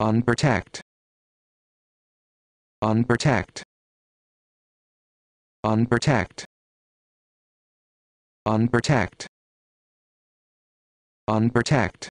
Unprotect. Unprotect. Unprotect. Unprotect. Unprotect.